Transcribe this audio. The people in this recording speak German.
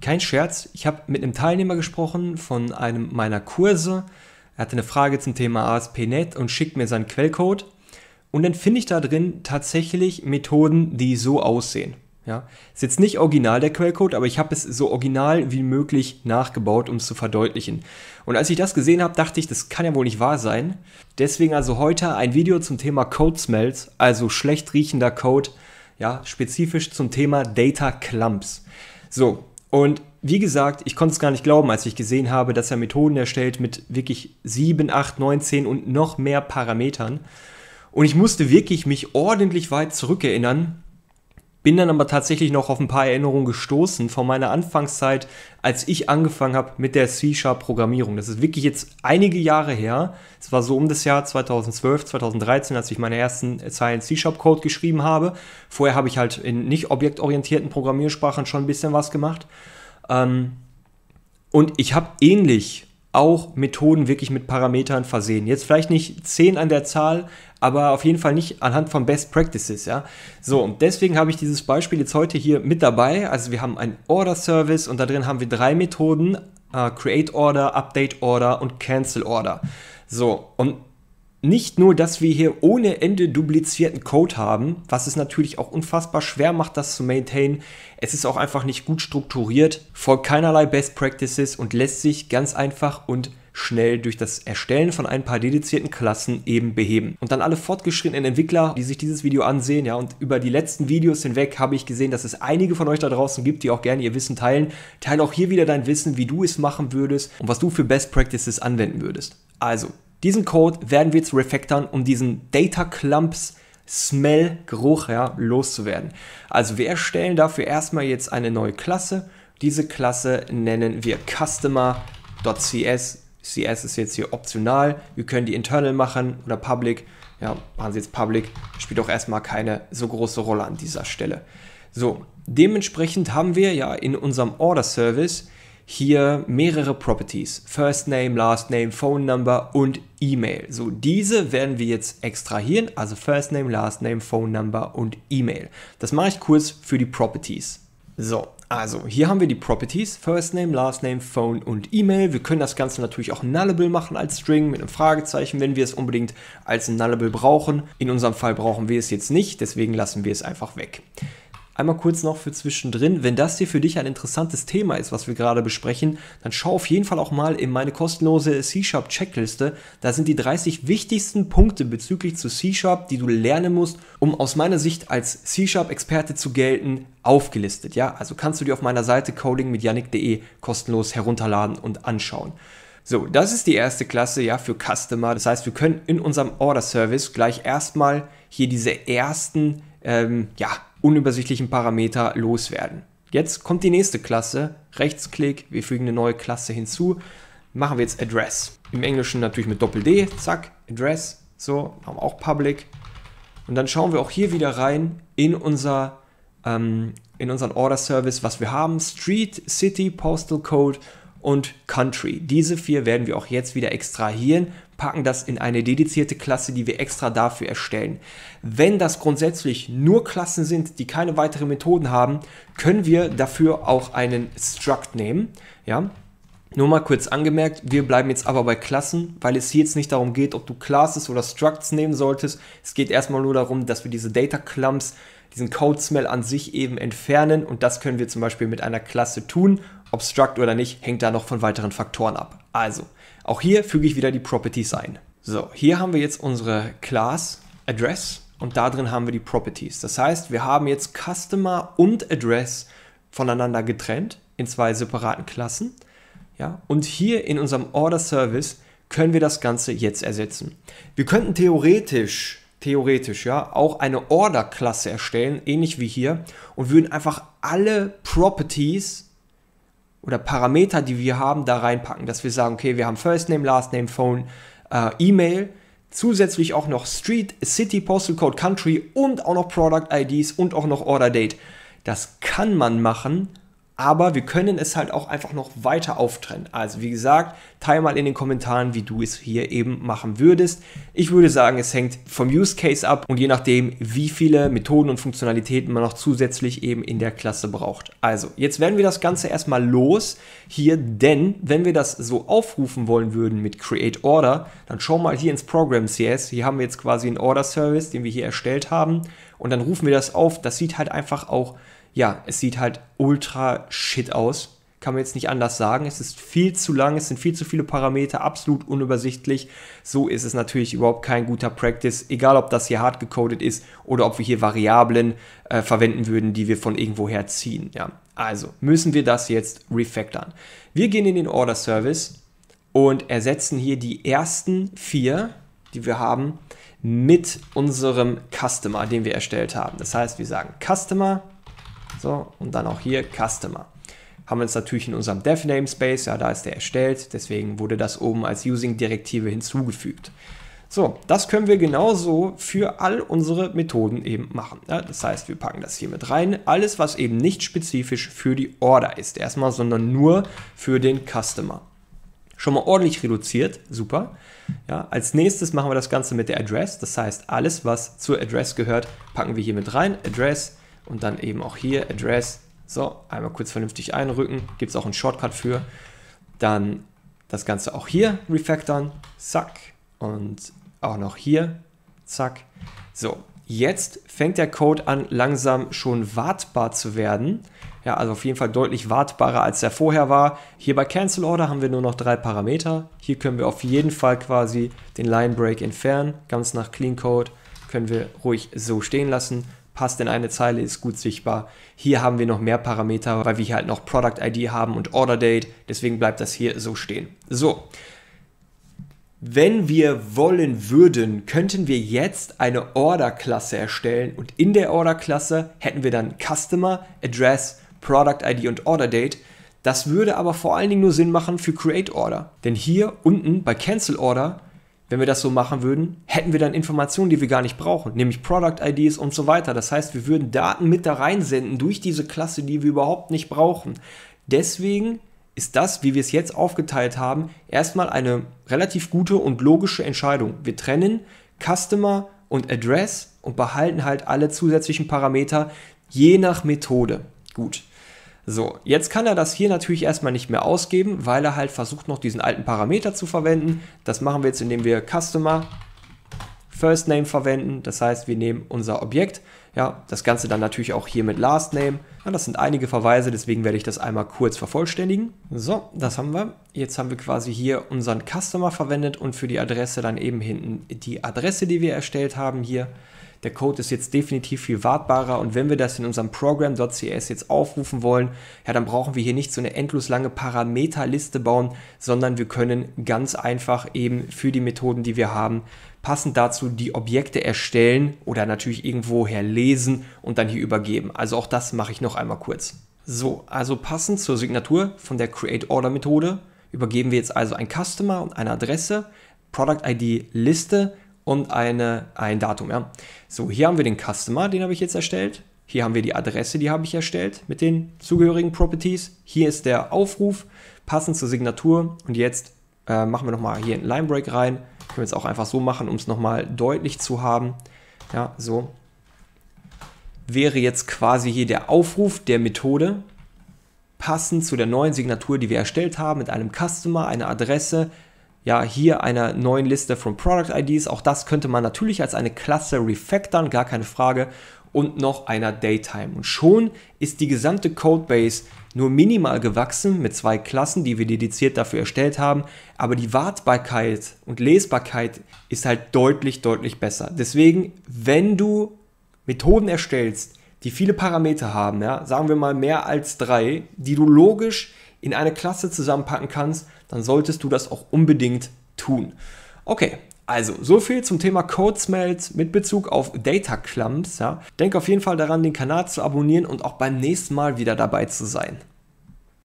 kein Scherz, ich habe mit einem Teilnehmer gesprochen von einem meiner Kurse. Er hatte eine Frage zum Thema ASP.NET und schickt mir seinen Quellcode. Und dann finde ich da drin tatsächlich Methoden, die so aussehen. Ja, ist jetzt nicht original der Quellcode, aber ich habe es so original wie möglich nachgebaut, um es zu verdeutlichen. Und als ich das gesehen habe, dachte ich, das kann ja wohl nicht wahr sein. Deswegen also heute ein Video zum Thema Code Smells, also schlecht riechender Code, ja, spezifisch zum Thema Data Clumps. So, und wie gesagt, ich konnte es gar nicht glauben, als ich gesehen habe, dass er Methoden erstellt mit wirklich 7, 8, 9, 10 und noch mehr Parametern. Und ich musste wirklich mich ordentlich weit zurückerinnern, bin dann aber tatsächlich noch auf ein paar Erinnerungen gestoßen von meiner Anfangszeit, als ich angefangen habe mit der C-Sharp-Programmierung. Das ist wirklich jetzt einige Jahre her. Es war so um das Jahr 2012, 2013, als ich meine ersten Zeilen C-Sharp-Code geschrieben habe. Vorher habe ich halt in nicht objektorientierten Programmiersprachen schon ein bisschen was gemacht. Ähm, und ich habe ähnlich auch Methoden wirklich mit Parametern versehen. Jetzt vielleicht nicht 10 an der Zahl, aber auf jeden Fall nicht anhand von Best Practices, ja. So, und deswegen habe ich dieses Beispiel jetzt heute hier mit dabei. Also wir haben einen Order Service und da drin haben wir drei Methoden, äh, Create Order, Update Order und Cancel Order. So, und nicht nur, dass wir hier ohne Ende duplizierten Code haben, was es natürlich auch unfassbar schwer macht, das zu maintainen, es ist auch einfach nicht gut strukturiert, folgt keinerlei Best Practices und lässt sich ganz einfach und schnell durch das Erstellen von ein paar dedizierten Klassen eben beheben. Und dann alle fortgeschrittenen Entwickler, die sich dieses Video ansehen, ja, und über die letzten Videos hinweg habe ich gesehen, dass es einige von euch da draußen gibt, die auch gerne ihr Wissen teilen. Teile auch hier wieder dein Wissen, wie du es machen würdest und was du für Best Practices anwenden würdest. Also, diesen Code werden wir jetzt refactoren, um diesen Data Clumps Smell Geruch ja, loszuwerden. Also wir erstellen dafür erstmal jetzt eine neue Klasse. Diese Klasse nennen wir Customer.cs. CS ist jetzt hier optional. Wir können die internal machen oder public. Ja, machen Sie jetzt public. Spielt auch erstmal keine so große Rolle an dieser Stelle. So, dementsprechend haben wir ja in unserem Order Service hier mehrere Properties. First Name, Last Name, Phone Number und E-Mail. So, diese werden wir jetzt extrahieren, also First Name, Last Name, Phone Number und E-Mail. Das mache ich kurz für die Properties. So, also hier haben wir die Properties, First Name, Last Name, Phone und E-Mail. Wir können das Ganze natürlich auch nullable machen als String mit einem Fragezeichen, wenn wir es unbedingt als nullable brauchen. In unserem Fall brauchen wir es jetzt nicht, deswegen lassen wir es einfach weg. Einmal kurz noch für zwischendrin, wenn das hier für dich ein interessantes Thema ist, was wir gerade besprechen, dann schau auf jeden Fall auch mal in meine kostenlose C-Sharp-Checkliste. Da sind die 30 wichtigsten Punkte bezüglich zu C-Sharp, die du lernen musst, um aus meiner Sicht als C-Sharp-Experte zu gelten, aufgelistet. Ja, also kannst du dir auf meiner Seite codingmitjanik.de kostenlos herunterladen und anschauen. So, das ist die erste Klasse ja für Customer. Das heißt, wir können in unserem Order Service gleich erstmal hier diese ersten ähm, ja, unübersichtlichen Parameter loswerden. Jetzt kommt die nächste Klasse, Rechtsklick, wir fügen eine neue Klasse hinzu, machen wir jetzt Address. Im Englischen natürlich mit Doppel-D, zack, Address, so, haben wir auch Public. Und dann schauen wir auch hier wieder rein in unser ähm, in unseren Order Service, was wir haben, Street, City, Postal Code und Country. Diese vier werden wir auch jetzt wieder extrahieren, packen das in eine dedizierte Klasse, die wir extra dafür erstellen. Wenn das grundsätzlich nur Klassen sind, die keine weiteren Methoden haben, können wir dafür auch einen Struct nehmen. Ja, nur mal kurz angemerkt, wir bleiben jetzt aber bei Klassen, weil es hier jetzt nicht darum geht, ob du Classes oder Structs nehmen solltest. Es geht erstmal nur darum, dass wir diese Data Clumps, diesen Code Smell an sich eben entfernen und das können wir zum Beispiel mit einer Klasse tun. Ob Struct oder nicht, hängt da noch von weiteren Faktoren ab. Also, auch hier füge ich wieder die Properties ein. So, hier haben wir jetzt unsere Class Address und da drin haben wir die Properties. Das heißt, wir haben jetzt Customer und Address voneinander getrennt in zwei separaten Klassen. Ja? Und hier in unserem Order Service können wir das Ganze jetzt ersetzen. Wir könnten theoretisch, theoretisch ja, auch eine Order-Klasse erstellen, ähnlich wie hier, und würden einfach alle Properties oder Parameter, die wir haben, da reinpacken, dass wir sagen, okay, wir haben First Name, Last Name, Phone, äh, E-Mail, zusätzlich auch noch Street, City, Postal Code, Country und auch noch Product IDs und auch noch Order Date. Das kann man machen, aber wir können es halt auch einfach noch weiter auftrennen. Also wie gesagt, teil mal in den Kommentaren, wie du es hier eben machen würdest. Ich würde sagen, es hängt vom Use Case ab und je nachdem, wie viele Methoden und Funktionalitäten man noch zusätzlich eben in der Klasse braucht. Also jetzt werden wir das Ganze erstmal los hier, denn wenn wir das so aufrufen wollen würden mit Create Order, dann schau mal hier ins Program CS. Hier haben wir jetzt quasi einen Order Service, den wir hier erstellt haben und dann rufen wir das auf. Das sieht halt einfach auch aus ja, es sieht halt ultra shit aus. Kann man jetzt nicht anders sagen. Es ist viel zu lang, es sind viel zu viele Parameter, absolut unübersichtlich. So ist es natürlich überhaupt kein guter Practice, egal ob das hier hart gecodet ist oder ob wir hier Variablen äh, verwenden würden, die wir von irgendwoher ziehen. Ja. Also müssen wir das jetzt refactoren. Wir gehen in den Order Service und ersetzen hier die ersten vier, die wir haben, mit unserem Customer, den wir erstellt haben. Das heißt, wir sagen Customer so, und dann auch hier Customer. Haben wir es natürlich in unserem Dev Namespace, ja, da ist der erstellt, deswegen wurde das oben als Using-Direktive hinzugefügt. So, das können wir genauso für all unsere Methoden eben machen. Ja, das heißt, wir packen das hier mit rein. Alles, was eben nicht spezifisch für die Order ist, erstmal, sondern nur für den Customer. Schon mal ordentlich reduziert, super. Ja, als nächstes machen wir das Ganze mit der Address. Das heißt, alles, was zur Address gehört, packen wir hier mit rein. Address, und dann eben auch hier Address. So, einmal kurz vernünftig einrücken, gibt es auch einen Shortcut für. Dann das Ganze auch hier refactoren, zack, und auch noch hier, zack. So, jetzt fängt der Code an, langsam schon wartbar zu werden. Ja, also auf jeden Fall deutlich wartbarer, als er vorher war. Hier bei Cancel Order haben wir nur noch drei Parameter. Hier können wir auf jeden Fall quasi den Line Break entfernen. Ganz nach Clean Code können wir ruhig so stehen lassen passt in eine Zeile, ist gut sichtbar. Hier haben wir noch mehr Parameter, weil wir hier halt noch Product ID haben und Order Date. Deswegen bleibt das hier so stehen. So. Wenn wir wollen würden, könnten wir jetzt eine Order-Klasse erstellen und in der Order-Klasse hätten wir dann Customer, Address, Product ID und Order Date. Das würde aber vor allen Dingen nur Sinn machen für Create Order. Denn hier unten bei Cancel Order wenn wir das so machen würden, hätten wir dann Informationen, die wir gar nicht brauchen, nämlich Product IDs und so weiter. Das heißt, wir würden Daten mit da reinsenden durch diese Klasse, die wir überhaupt nicht brauchen. Deswegen ist das, wie wir es jetzt aufgeteilt haben, erstmal eine relativ gute und logische Entscheidung. Wir trennen Customer und Address und behalten halt alle zusätzlichen Parameter je nach Methode. Gut. So, jetzt kann er das hier natürlich erstmal nicht mehr ausgeben, weil er halt versucht noch diesen alten Parameter zu verwenden. Das machen wir jetzt, indem wir Customer First Name verwenden. Das heißt, wir nehmen unser Objekt. Ja, das Ganze dann natürlich auch hier mit Last Name. Ja, das sind einige Verweise, deswegen werde ich das einmal kurz vervollständigen. So, das haben wir. Jetzt haben wir quasi hier unseren Customer verwendet und für die Adresse dann eben hinten die Adresse, die wir erstellt haben hier. Der Code ist jetzt definitiv viel wartbarer und wenn wir das in unserem Program.cs jetzt aufrufen wollen, ja, dann brauchen wir hier nicht so eine endlos lange Parameterliste bauen, sondern wir können ganz einfach eben für die Methoden, die wir haben, passend dazu die Objekte erstellen oder natürlich irgendwoher lesen und dann hier übergeben. Also auch das mache ich noch einmal kurz. So, also passend zur Signatur von der createOrder Methode übergeben wir jetzt also ein Customer und eine Adresse, Product ID Liste und eine, ein Datum. Ja. So, hier haben wir den Customer, den habe ich jetzt erstellt. Hier haben wir die Adresse, die habe ich erstellt mit den zugehörigen Properties. Hier ist der Aufruf, passend zur Signatur. Und jetzt äh, machen wir nochmal hier einen Line Break rein. Können wir jetzt auch einfach so machen, um es nochmal deutlich zu haben. Ja, so. Wäre jetzt quasi hier der Aufruf der Methode, passend zu der neuen Signatur, die wir erstellt haben, mit einem Customer, einer Adresse, ja, hier einer neuen Liste von Product IDs. Auch das könnte man natürlich als eine Klasse refactoren, gar keine Frage. Und noch einer Daytime. Und schon ist die gesamte Codebase nur minimal gewachsen mit zwei Klassen, die wir dediziert dafür erstellt haben. Aber die Wartbarkeit und Lesbarkeit ist halt deutlich, deutlich besser. Deswegen, wenn du Methoden erstellst, die viele Parameter haben, ja, sagen wir mal mehr als drei, die du logisch in eine Klasse zusammenpacken kannst, dann solltest du das auch unbedingt tun. Okay, also, so viel zum Thema CodeSmelt mit Bezug auf Data Clumps. Ja. Denk auf jeden Fall daran, den Kanal zu abonnieren und auch beim nächsten Mal wieder dabei zu sein.